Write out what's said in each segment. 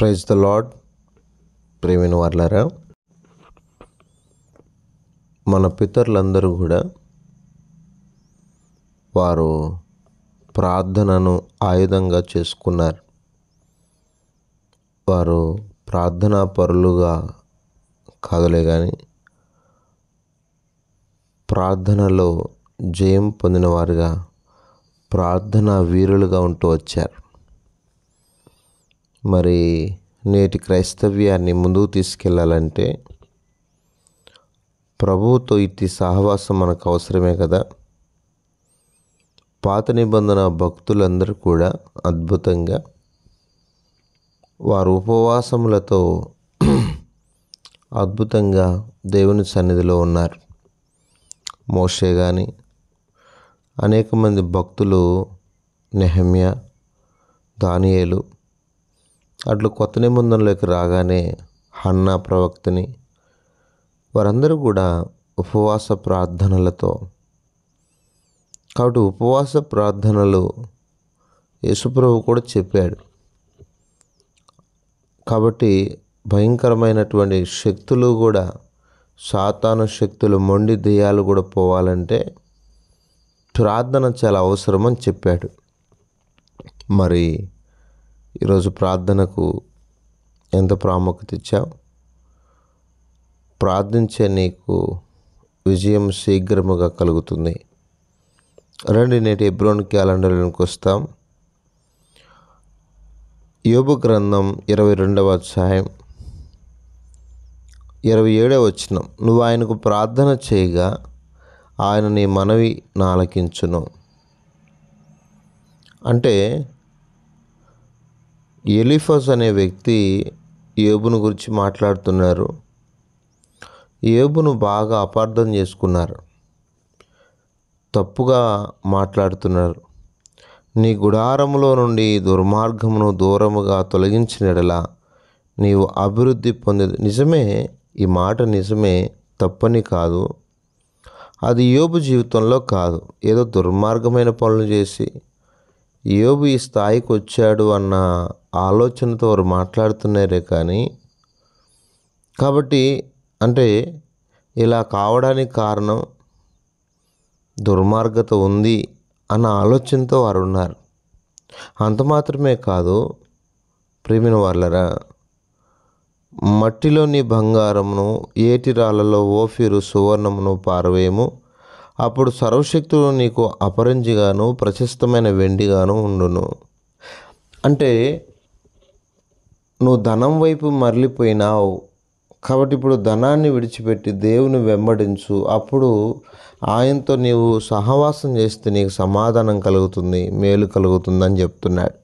praise the Lord ప్రేమిన వర్లారా మన పితరులందరూ కూడా వారు ప్రార్థనను ఆయుధంగా చేసుకున్నారు వారు ప్రార్థనా పరులుగా కాదులే కానీ ప్రార్థనలో జయం పొందినవారుగా ప్రార్థనా వీరులుగా ఉంటూ వచ్చారు మరి నేటి క్రైస్తవ్యాన్ని ముందుకు తీసుకెళ్ళాలంటే ప్రభువుతో ఇట్టి సహవాసం మనకు అవసరమే కదా పాత నిబంధన భక్తులందరూ కూడా అద్భుతంగా వారు ఉపవాసములతో అద్భుతంగా దేవుని సన్నిధిలో ఉన్నారు మోషే కానీ అనేక మంది భక్తులు నెహమ్య దానియేలు అట్లు కొత్త నిబంధనలోకి రాగానే హన్నా ప్రవక్తని వారందరూ కూడా ఉపవాస ప్రార్థనలతో కాబట్టి ఉపవాస ప్రార్థనలు యేసుప్రభు కూడా చెప్పాడు కాబట్టి భయంకరమైనటువంటి శక్తులు కూడా సాతాను శక్తులు మొండి దెయ్యాలు కూడా పోవాలంటే ప్రార్థన చాలా అవసరమని చెప్పాడు మరి ఈరోజు ప్రార్థనకు ఎంత ప్రాముఖ్యత ఇచ్చావు ప్రార్థించే నీకు విజయం శీఘ్రముగా కలుగుతుంది రండి నేటి ఎబ్రోన్ క్యాలెండర్లోకి వస్తాం యోబు గ్రంథం ఇరవై రెండవ అధ్యాయం ఇరవై ఏడవ వచ్చిన నువ్వు ఆయనకు ప్రార్థన చేయగా ఆయన నీ మనవి నాలకించును అంటే ఎలిఫస్ అనే వ్యక్తి ఏబును గురించి మాట్లాడుతున్నారు ఏబును బాగా అపార్థం చేసుకున్నారు తప్పుగా మాట్లాడుతున్నారు నీ గుడారములో నుండి దుర్మార్గమును దూరముగా తొలగించినడలా నీవు అభివృద్ధి పొందేది నిజమే ఈ మాట నిజమే తప్పని కాదు అది యోబు జీవితంలో కాదు ఏదో దుర్మార్గమైన పనులు చేసి యోబు ఈ స్థాయికి వచ్చాడు అన్న ఆలోచనతో వారు మాట్లాడుతున్నారే కానీ కాబట్టి అంటే ఇలా కావడానికి కారణం దుర్మార్గత ఉంది అన్న ఆలోచనతో వారు ఉన్నారు అంత మాత్రమే కాదు ప్రేమిన వాళ్ళరా మట్టిలోని బంగారమును ఏటి రాళ్ళలో ఓఫీరు సువర్ణమును పారవేయము అప్పుడు సర్వశక్తుడు నీకు అపరంజిగాను ప్రశస్తమైన వెండిగాను ఉండును అంటే నువ్వు ధనం వైపు మరలిపోయినావు కాబట్టి ఇప్పుడు ధనాన్ని విడిచిపెట్టి దేవుని వెంబడించు అప్పుడు ఆయనతో నీవు సహవాసం చేస్తే నీకు సమాధానం కలుగుతుంది మేలు కలుగుతుందని చెప్తున్నాడు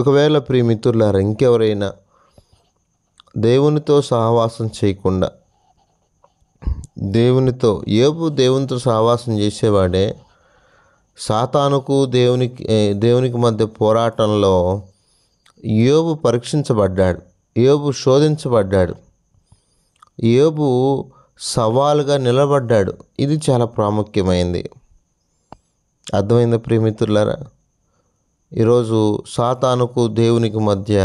ఒకవేళ ప్రియమిత్రులారా ఇంకెవరైనా దేవునితో సహవాసం చేయకుండా దేవునితో ఏబు దేవునితో సహవాసం చేసేవాడే సాతానుకు దేవునికి దేవునికి మధ్య పోరాటంలో ఏబు పరీక్షించబడ్డాడు ఏబు శోధించబడ్డాడు ఏబు సవాలుగా నిలబడ్డాడు ఇది చాలా ప్రాముఖ్యమైంది అర్థమైంది ప్రియమిత్రులారా ఈరోజు సాతానుకు దేవునికి మధ్య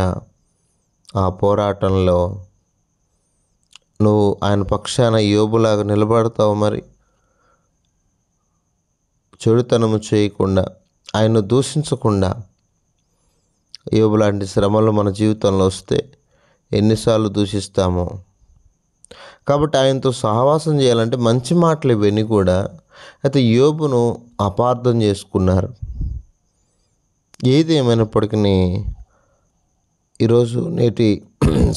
ఆ పోరాటంలో నువ్వు ఆయన పక్షాన యోబులాగా నిలబడతావు మరి చెడుతనము చేయకుండా ఆయన్ను దూషించకుండా యోబు లాంటి శ్రమలు మన జీవితంలో వస్తే ఎన్నిసార్లు దూషిస్తామో కాబట్టి ఆయనతో సహవాసం చేయాలంటే మంచి మాటలు ఇవన్నీ కూడా అయితే యోబును అపార్థం చేసుకున్నారు ఏది ఏమైనప్పటికీ ఈరోజు నేటి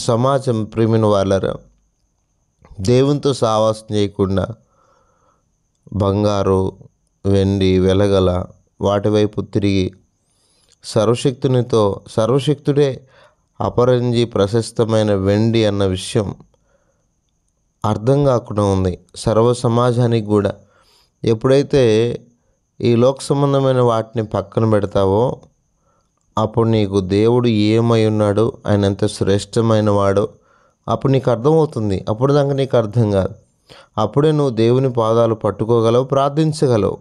సమాజం ప్రేమిన వాళ్ళరా దేవునితో సావాసం చేయకుండా బంగారు వెండి వెలగల వాటి వైపు తిరిగి సర్వశక్తునితో సర్వశక్తుడే అపరంజి ప్రశస్తమైన వెండి అన్న విషయం అర్థం కాకుండా ఉంది సర్వ సమాజానికి కూడా ఎప్పుడైతే ఈ లోక సంబంధమైన వాటిని పక్కన పెడతావో అప్పుడు నీకు దేవుడు ఏమై ఉన్నాడు ఆయన ఎంత శ్రేష్టమైన వాడో అప్పుడు నీకు అర్థమవుతుంది అప్పుడు దాకా నీకు అర్థం కాదు అప్పుడే నువ్వు దేవుని పాదాలు పట్టుకోగలవు ప్రార్థించగలవు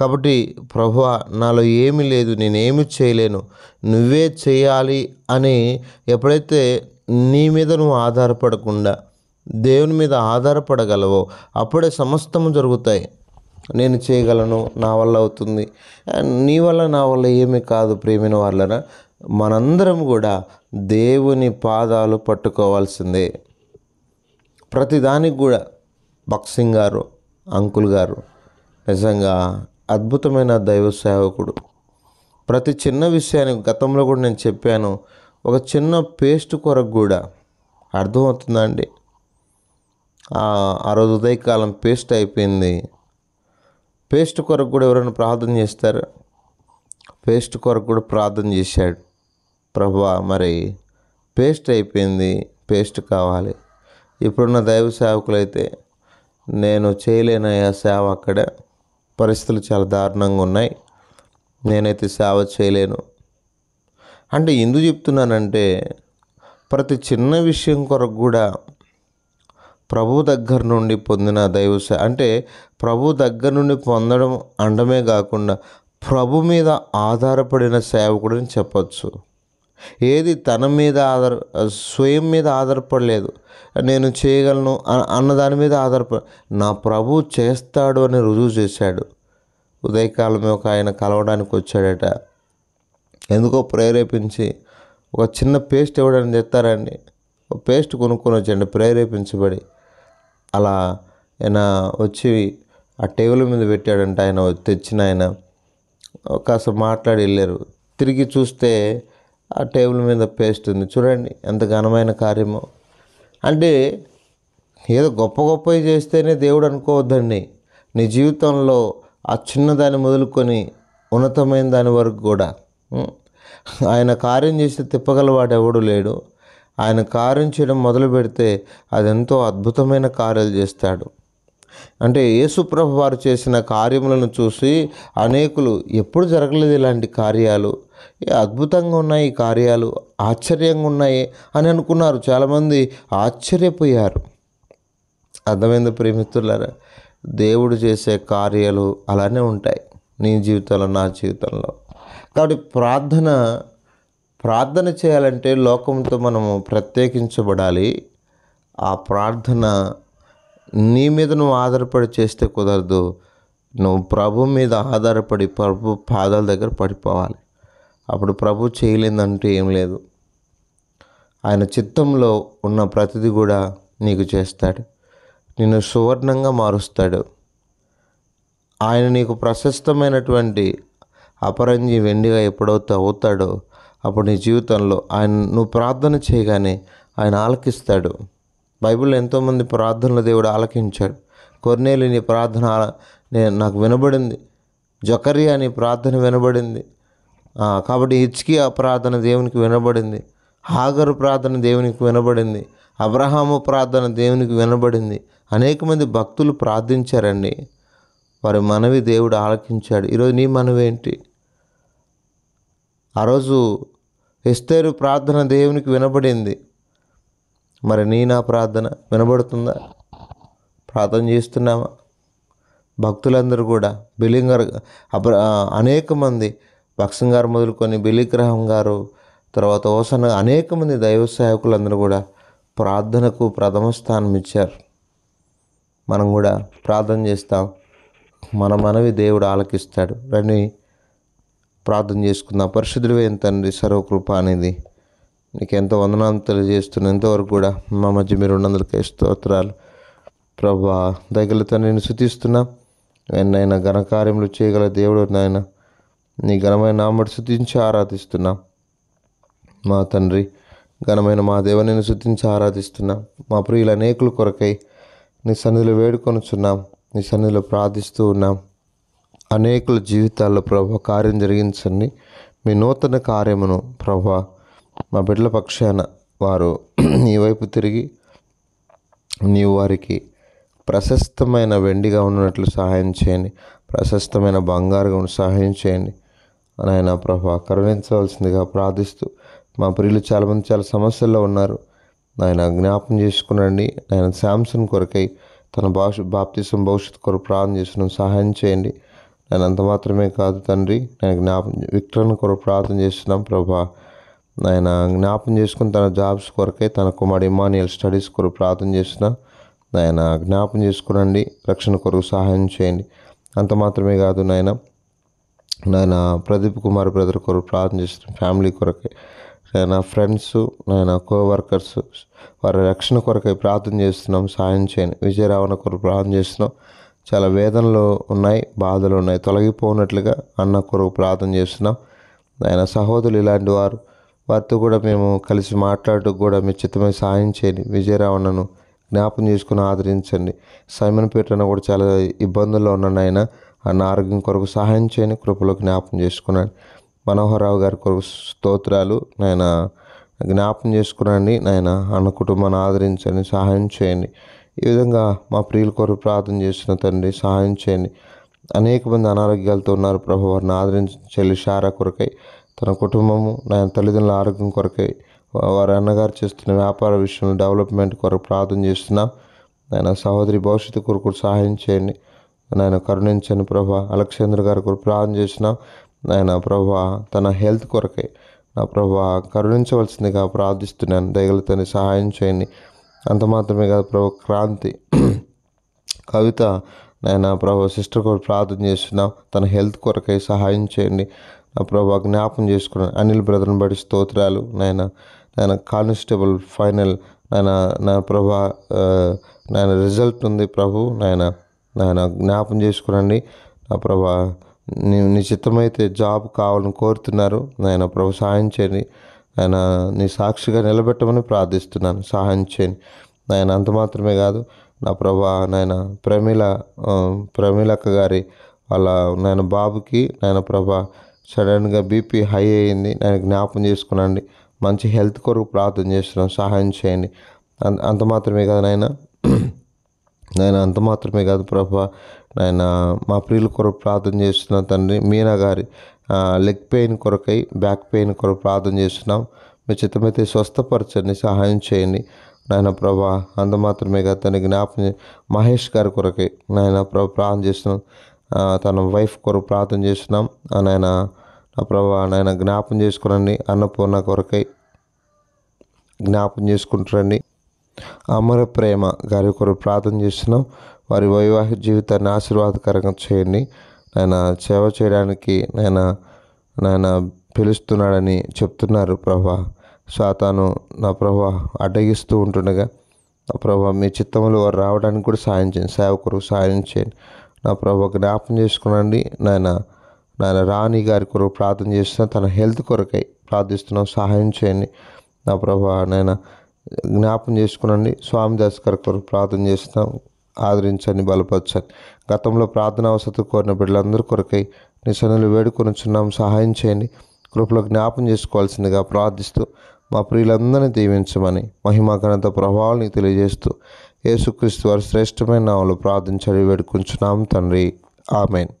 కాబట్టి ప్రభు నాలో ఏమీ లేదు నేనేమి చేయలేను నువ్వే చేయాలి అని ఎప్పుడైతే నీ మీద నువ్వు ఆధారపడకుండా దేవుని మీద ఆధారపడగలవో అప్పుడే సమస్తము జరుగుతాయి నేను చేయగలను నా వల్ల అవుతుంది నీ వల్ల నా వల్ల ఏమీ కాదు ప్రేమిన వాళ్ళన మనందరం కూడా దేవుని పాదాలు పట్టుకోవాల్సిందే ప్రతిదానికి కూడా బక్సింగ్ గారు అంకుల్ గారు నిజంగా అద్భుతమైన దైవ సేవకుడు ప్రతి చిన్న విషయానికి గతంలో కూడా నేను చెప్పాను ఒక చిన్న పేస్ట్ కొరకు కూడా అర్థమవుతుందండి ఆ రోజు ఉదయకాలం పేస్ట్ అయిపోయింది పేస్ట్ కొరకు కూడా ఎవరైనా ప్రార్థన చేస్తారు పేస్ట్ కొరకు కూడా ప్రార్థన చేశాడు ప్రభా మరి పేస్ట్ అయిపోయింది పేస్ట్ కావాలి ఇప్పుడున్న దైవ సేవకులైతే నేను చేయలేనయ్యా సేవ అక్కడ పరిస్థితులు చాలా దారుణంగా ఉన్నాయి నేనైతే సేవ చేయలేను అంటే ఎందుకు చెప్తున్నానంటే ప్రతి చిన్న విషయం కొరకు కూడా ప్రభు దగ్గర నుండి పొందిన దైవ అంటే ప్రభు దగ్గర నుండి పొందడం అండమే కాకుండా ప్రభు మీద ఆధారపడిన సేవకుడని చెప్పచ్చు ఏది తన మీద ఆధార స్వయం మీద ఆధారపడలేదు నేను చేయగలను అన్న దాని మీద ఆధారపడ నా ప్రభు చేస్తాడు అని రుజువు చేశాడు ఉదయకాలమే ఒక ఆయన కలవడానికి వచ్చాడట ఎందుకో ప్రేరేపించి ఒక చిన్న పేస్ట్ ఇవ్వడానికి చెప్తారండి ఒక పేస్ట్ కొనుక్కొని వచ్చండి ప్రేరేపించబడి అలా ఆయన వచ్చి ఆ టేబుల్ మీద పెట్టాడంట ఆయన తెచ్చిన ఆయన కాస్త మాట్లాడి వెళ్ళారు తిరిగి చూస్తే ఆ టేబుల్ మీద పేస్ట్ ఉంది చూడండి ఎంత ఘనమైన కార్యము అంటే ఏదో గొప్ప గొప్పవి చేస్తేనే దేవుడు అనుకోవద్దండి నీ జీవితంలో ఆ చిన్నదాన్ని మొదలుకొని ఉన్నతమైన దాని వరకు కూడా ఆయన కార్యం చేస్తే తిప్పగలవాడు ఎవడు లేడు ఆయన కార్యం చేయడం మొదలు పెడితే అదెంతో అద్భుతమైన కార్యాలు చేస్తాడు అంటే యేసుప్రభు వారు చేసిన కార్యములను చూసి అనేకులు ఎప్పుడు జరగలేదు ఇలాంటి కార్యాలు అద్భుతంగా ఉన్నాయి ఈ కార్యాలు ఆశ్చర్యంగా ఉన్నాయి అని అనుకున్నారు చాలామంది ఆశ్చర్యపోయారు అర్థమైంది ప్రేమితులారా దేవుడు చేసే కార్యాలు అలానే ఉంటాయి నీ జీవితంలో నా జీవితంలో కాబట్టి ప్రార్థన ప్రార్థన చేయాలంటే లోకంతో మనము ప్రత్యేకించబడాలి ఆ ప్రార్థన నీ మీద నువ్వు ఆధారపడి చేస్తే కుదరదు నువ్వు ప్రభు మీద ఆధారపడి ప్రభు పాదాల దగ్గర పడిపోవాలి అప్పుడు ప్రభు చేయలేదంటూ ఏం లేదు ఆయన చిత్తంలో ఉన్న ప్రతిది కూడా నీకు చేస్తాడు నిన్ను సువర్ణంగా మారుస్తాడు ఆయన నీకు ప్రశస్తమైనటువంటి అపరంజి వెండిగా ఎప్పుడైతే అవుతాడో అప్పుడు నీ జీవితంలో ఆయన నువ్వు ప్రార్థన చేయగానే ఆయన ఆలకిస్తాడు బైబిల్లో ఎంతోమంది ప్రార్థనలు దేవుడు ఆలకించాడు కొన్నేళ్ళు నీ ప్రార్థన నేను నాకు వినబడింది జొకరియా అని ప్రార్థన వినబడింది కాబట్టి హిచ్కి ఆ ప్రార్థన దేవునికి వినబడింది హాగరు ప్రార్థన దేవునికి వినబడింది అబ్రహాము ప్రార్థన దేవునికి వినబడింది అనేక మంది భక్తులు ప్రార్థించారండి వారి మనవి దేవుడు ఆలకించాడు ఈరోజు నీ మనవి ఏంటి ఆ రోజు ఎస్తేరు ప్రార్థన దేవునికి వినబడింది మరి నీ నా ప్రార్థన వినబడుతుందా ప్రార్థన చేస్తున్నామా భక్తులందరూ కూడా బిలింగర్ అనేక మంది బక్సం గారు మొదలుకొని బిలిగ్రహం గారు తర్వాత ఓసన అనేక మంది దైవ సేవకులందరూ కూడా ప్రార్థనకు ప్రథమ స్థానం ఇచ్చారు మనం కూడా ప్రార్థన చేస్తాం మన మనవి దేవుడు ఆలకిస్తాడు రండి ప్రార్థన చేసుకుందాం పరిశుద్ధుడివే తండ్రి సర్వకృప అనేది నీకు ఎంతో వందనాలు తెలియజేస్తున్న ఇంతవరకు కూడా మా మధ్య మీరు ఉన్నందుకే స్తోత్రాలు ప్రభా దగ్గరతో నేను శుతిస్తున్నా ఎన్నైనా ఘనకార్యములు చేయగల దేవుడు నాయన నీ ఘనమైన నామడు శుద్ధించి ఆరాధిస్తున్నా మా తండ్రి ఘనమైన మా దేవుని శుద్ధించి ఆరాధిస్తున్నాం మా ప్రియుల అనేకుల కొరకై నీ సన్నిధిలో వేడుకొనుచున్నాం నీ సన్నిధిలో ప్రార్థిస్తూ ఉన్నాం అనేకుల జీవితాల్లో ప్రభా కార్యం జరిగించండి మీ నూతన కార్యమును ప్రభా మా బిడ్డల పక్షాన వారు నీ వైపు తిరిగి నీవు వారికి ప్రశస్తమైన వెండిగా ఉన్నట్లు సహాయం చేయండి ప్రశస్తమైన బంగారుగా సహాయం చేయండి నాయన ప్రభా కరుణించవలసిందిగా ప్రార్థిస్తూ మా ప్రియులు చాలామంది చాలా సమస్యల్లో ఉన్నారు నాయన జ్ఞాపం చేసుకునండి ఆయన శాంసన్ కొరకై తన భాష బాప్తిసం భవిష్యత్తు కొరకు ప్రార్థన చేసిన సహాయం చేయండి నేను అంత మాత్రమే కాదు తండ్రి నేను జ్ఞాపం విక్టర్ని కొరకు ప్రార్థన చేస్తున్నాం ప్రభా ఆయన జ్ఞాపం చేసుకుని తన జాబ్స్ కొరకై తన కుమారుడు ఇమానియల్ స్టడీస్ కొరకు ప్రార్థన చేస్తున్నాను ఆయన జ్ఞాపం చేసుకునండి రక్షణ కొరకు సహాయం చేయండి అంత మాత్రమే కాదు నాయన నాయన ప్రదీప్ కుమార్ బ్రదర్ కొరకు ప్రార్థన చేస్తున్నాం ఫ్యామిలీ కొరకే నాయన ఫ్రెండ్స్ నాయన కోవర్కర్స్ వారి రక్షణ కొరకై ప్రార్థన చేస్తున్నాం సాయం చేయని విజయరావణ కొరకు ప్రార్థన చేస్తున్నాం చాలా వేదనలు ఉన్నాయి బాధలు ఉన్నాయి తొలగిపోనట్లుగా అన్న కొరకు ప్రార్థన చేస్తున్నాం ఆయన సహోదరులు ఇలాంటి వారు వారితో కూడా మేము కలిసి మాట్లాడుతూ కూడా మీ చిత్తమే సాయం చేయండి విజయరావణను జ్ఞాపం చేసుకుని ఆదరించండి సైమన్ పేట కూడా చాలా ఇబ్బందుల్లో ఉన్నాను ఆయన అన్న ఆరోగ్యం కొరకు సహాయం చేయని కృపలో జ్ఞాపం చేసుకున్నాను మనోహరరావు గారి కొరకు స్తోత్రాలు నాయన జ్ఞాపం చేసుకునండి నాయన అన్న కుటుంబాన్ని ఆదరించండి సహాయం చేయండి ఈ విధంగా మా ప్రియుల కొరకు ప్రార్థన చేసిన తండ్రి సహాయం చేయండి అనేక మంది అనారోగ్యాలతో ఉన్నారు ప్రభు వారిని ఆదరించి షారా కొరకై తన కుటుంబము నాయన తల్లిదండ్రుల ఆరోగ్యం కొరకై వారి అన్నగారు చేస్తున్న వ్యాపార విషయంలో డెవలప్మెంట్ కొరకు ప్రార్థన చేస్తున్నాం ఆయన సహోదరి భవిష్యత్తు కొరకు సహాయం చేయండి నాయన కరుణించను ప్రభా అలక్షేంద్ర గారి కొరకు ప్రార్థన చేసిన ఆయన ప్రభా తన హెల్త్ కొరకే నా ప్రభా కరుణించవలసిందిగా ప్రార్థిస్తున్నాను దయగలు సహాయం చేయండి అంత మాత్రమే కాదు ప్రభు క్రాంతి కవిత నాయన ప్రభా సిస్టర్ కొరకు ప్రార్థన చేస్తున్నాం తన హెల్త్ కొరకై సహాయం చేయండి నా ప్రభా జ్ఞాపం చేసుకున్నాను అనిల్ బ్రదర్ని బడి స్తోత్రాలు నాయన నాయన కానిస్టేబుల్ ఫైనల్ నాయన నా ప్రభా నాయన రిజల్ట్ ఉంది ప్రభు నాయన నాయన జ్ఞాపం చేసుకురండి నా ప్రభా నీ చిత్తమైతే జాబ్ కావాలని కోరుతున్నారు నాయన ప్రభు సహాయం చేయండి ఆయన నీ సాక్షిగా నిలబెట్టమని ప్రార్థిస్తున్నాను సహాయం చేయండి నాయన అంత మాత్రమే కాదు నా ప్రభా నాయన ప్రమీల ప్రమీలక్క గారి వాళ్ళ నాయన బాబుకి నాయన ప్రభా సడన్గా బీపీ హై అయ్యింది నేను జ్ఞాపం చేసుకునండి మంచి హెల్త్ కొరకు ప్రార్థన చేస్తున్నాను సహాయం చేయండి అంత మాత్రమే కదా నాయన నాయన అంత మాత్రమే కాదు ప్రభా నాయన మా ప్రియుల కొరకు ప్రార్థన చేస్తున్న తండ్రి మీనా గారి లెగ్ పెయిన్ కొరకై బ్యాక్ పెయిన్ కొరకు ప్రార్థన చేస్తున్నాం మీ చిత్తమైతే స్వస్థపరచండి సహాయం చేయండి నాయన ప్రభా అంత మాత్రమే కాదు తన జ్ఞాపకం మహేష్ గారి కొరకై నాయన ప్రభా ప్రార్థన చేస్తున్నాం తన వైఫ్ కొరకు ప్రార్థన చేస్తున్నాం నాయన నా ప్రభా నాయన జ్ఞాపం చేసుకురండి అన్నపూర్ణ కొరకై జ్ఞాపం చేసుకుంటురండి అమర ప్రేమ గారి ఒకరు ప్రార్థన చేస్తున్నాం వారి వైవాహిక జీవితాన్ని ఆశీర్వాదకరంగా చేయండి నాయన సేవ చేయడానికి నాయన నాయన పిలుస్తున్నాడని చెప్తున్నారు ప్రభా సాతాను నా ప్రభా అడ్డగిస్తూ ఉంటుండగా నా ప్రభా మీ చిత్తంలో వారు రావడానికి కూడా సాయం చేయండి సేవకురు సాయం చేయండి నా ప్రభా జ్ఞాపం చేసుకునండి నాయన నాయన రాణి గారి కొరకు ప్రార్థన చేస్తున్నా తన హెల్త్ కొరకై ప్రార్థిస్తున్నాం సహాయం చేయండి నా ప్రభా నాయన జ్ఞాపం చేసుకునండి స్వామి దర్శకర్ కొరకు ప్రార్థన చేస్తున్నాం ఆదరించండి బలపరచండి గతంలో ప్రార్థన అవసరం కోరిన బిడ్డలందరి కొరకై వేడుకొని చున్నాం సహాయం చేయండి కృపలో జ్ఞాపం చేసుకోవాల్సిందిగా ప్రార్థిస్తూ మా ప్రియులందరినీ దీవించమని మహిమా ఘనత ప్రభావాలని తెలియజేస్తూ యేసుక్రీస్తు వారి శ్రేష్టమైన నామలో ప్రార్థించడి వేడుకుంటున్నాం తండ్రి ఆమెన్